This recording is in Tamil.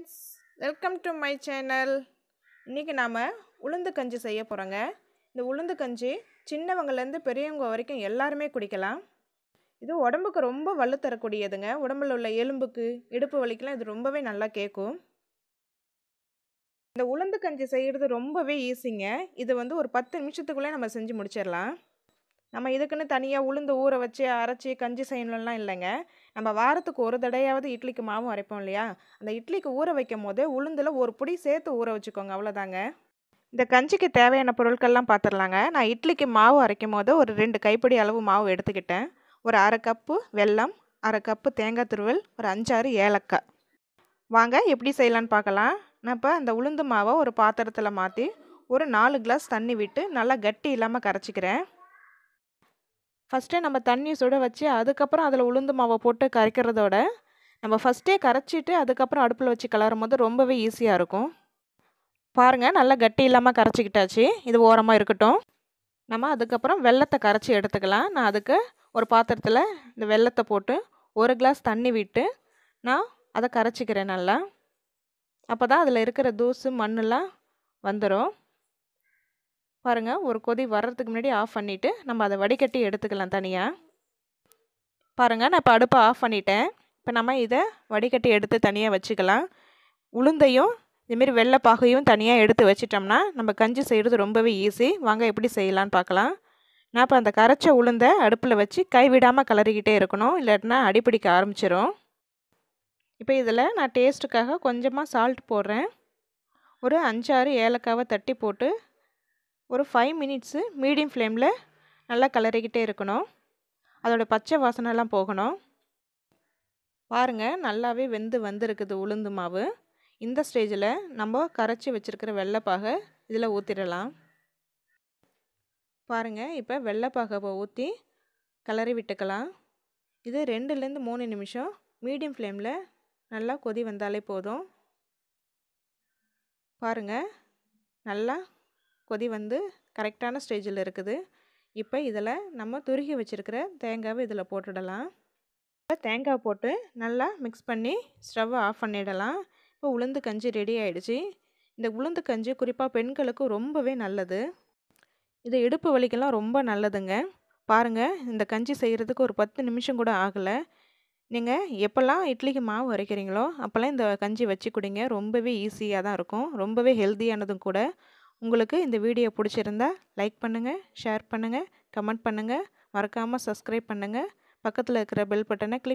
friends welcome to my channel இன்றைக்கி நாம் உளுந்து கஞ்சி செய்ய போகிறோங்க இந்த உளுந்து கஞ்சி சின்னவங்கலேருந்து பெரியவங்க வரைக்கும் எல்லாருமே குடிக்கலாம் இது உடம்புக்கு ரொம்ப வலு தரக்கூடியதுங்க உடம்புல உள்ள எலும்புக்கு இடுப்பு வலிக்கெலாம் இது ரொம்பவே நல்லா கேட்கும் இந்த உளுந்து கஞ்சி செய்கிறது ரொம்பவே ஈஸிங்க இது வந்து ஒரு பத்து நிமிஷத்துக்குள்ளே நம்ம செஞ்சு முடிச்சிடலாம் நம்ம இதுக்குன்னு தனியாக உளுந்து ஊற வச்சு அரைச்சி கஞ்சி செய்யணும்லாம் இல்லைங்க நம்ம வாரத்துக்கு ஒரு தடையாவது இட்லிக்கு மாவும் அரைப்போம் இல்லையா அந்த இட்லிக்கு ஊற வைக்கும் போது உளுந்தில் ஒரு பிடி சேர்த்து ஊற வச்சுக்கோங்க அவ்வளோதாங்க இந்த கஞ்சிக்கு தேவையான பொருட்கள்லாம் பார்த்துடலாங்க நான் இட்லிக்கு மாவு அரைக்கும் போது ஒரு ரெண்டு கைப்பிடி அளவு மாவு எடுத்துக்கிட்டேன் ஒரு அரை கப்பு வெல்லம் அரை கப்பு தேங்காய் துருவல் ஒரு அஞ்சாறு ஏலக்காய் வாங்க எப்படி செய்யலான்னு பார்க்கலாம் நான் இப்போ அந்த உளுந்து மாவை ஒரு பாத்திரத்தில் மாற்றி ஒரு நாலு கிளாஸ் தண்ணி விட்டு நல்லா கட்டி இல்லாமல் கரைச்சிக்கிறேன் ஃபஸ்ட்டு நம்ம தண்ணி சுட வச்சு அதுக்கப்புறம் அதில் உளுந்து மாவை போட்டு கரைக்கிறதோட நம்ம ஃபஸ்ட்டே கரைச்சிட்டு அதுக்கப்புறம் அடுப்பில் வச்சு கலரும் போது ரொம்பவே ஈஸியாக இருக்கும் பாருங்கள் நல்லா கட்டி இல்லாமல் கரைச்சிக்கிட்டாச்சு இது ஓரமாக இருக்கட்டும் நம்ம அதுக்கப்புறம் வெள்ளத்தை கரைச்சி எடுத்துக்கலாம் நான் அதுக்கு ஒரு பாத்திரத்தில் இந்த வெள்ளத்தை போட்டு ஒரு கிளாஸ் தண்ணி விட்டு நான் அதை கரைச்சிக்கிறேன் நல்லா அப்போ தான் அதில் இருக்கிற தூசு மண்ணெலாம் வந்துடும் பாருங்கள் ஒரு கொதி வர்றதுக்கு முன்னாடி ஆஃப் பண்ணிவிட்டு நம்ம அதை வடிகட்டி எடுத்துக்கலாம் தனியாக பாருங்கள் நான் இப்போ அடுப்பை ஆஃப் பண்ணிட்டேன் இப்போ நம்ம இதை வடிகட்டி எடுத்து தனியாக வச்சுக்கலாம் உளுந்தையும் இதுமாரி வெள்ளைப்பாகையும் தனியாக எடுத்து வச்சிட்டோம்னா நம்ம கஞ்சி செய்கிறது ரொம்பவே ஈஸி வாங்க எப்படி செய்யலான்னு பார்க்கலாம் நான் இப்போ அந்த கரைச்ச உளுந்தை அடுப்பில் வச்சு கைவிடாமல் கலரிக்கிட்டே இருக்கணும் இல்லாட்டினா அடிப்பிடிக்க ஆரம்பிச்சிடும் இப்போ இதில் நான் டேஸ்ட்டுக்காக கொஞ்சமாக சால்ட் போடுறேன் ஒரு அஞ்சாறு ஏலக்காவை தட்டி போட்டு ஒரு ஃபைவ் மினிட்ஸு மீடியம் ஃப்ளேமில் நல்லா கலரிக்கிட்டே இருக்கணும் அதோட பச்சை வாசனைலாம் போகணும் பாருங்கள் நல்லாவே வெந்து வந்திருக்குது உளுந்து மாவு இந்த ஸ்டேஜில் நம்ம கரைச்சி வச்சுருக்கிற வெள்ளைப்பாகை இதில் ஊற்றிடலாம் பாருங்கள் இப்போ வெள்ளைப்பாகவை ஊற்றி கலரி விட்டுக்கலாம் இது ரெண்டுலேருந்து மூணு நிமிஷம் மீடியம் ஃப்ளேமில் நல்லா கொதி வந்தாலே போதும் பாருங்கள் நல்லா கொதி வந்து கரெக்டான ஸ்டேஜில் இருக்குது இப்போ இதில் நம்ம துருகி வச்சுருக்கிற தேங்காவை இதில் போட்டுடலாம் இப்போ தேங்காய் போட்டு நல்லா மிக்ஸ் பண்ணி ஸ்டவ்வை ஆஃப் பண்ணிடலாம் இப்போ உளுந்து கஞ்சி ரெடி ஆகிடுச்சி இந்த உளுந்து கஞ்சி குறிப்பாக பெண்களுக்கு ரொம்பவே நல்லது இது இடுப்பு வலிக்கெல்லாம் ரொம்ப நல்லதுங்க பாருங்கள் இந்த கஞ்சி செய்கிறதுக்கு ஒரு பத்து நிமிஷம் கூட ஆகலை நீங்கள் எப்போல்லாம் இட்லிக்கு மாவு வரைக்கிறீங்களோ அப்போல்லாம் இந்த கஞ்சி வச்சு குடிங்க ரொம்பவே ஈஸியாக தான் இருக்கும் ரொம்பவே ஹெல்த்தியானதும் கூட உங்களுக்கு இந்த வீடியோ பிடிச்சிருந்தா லைக் பண்ணுங்கள் ஷேர் பண்ணுங்கள் கமெண்ட் பண்ணுங்கள் மறக்காமல் சப்ஸ்கிரைப் பண்ணுங்கள் பக்கத்தில் இருக்கிற பெல் பட்டனை கிளிக்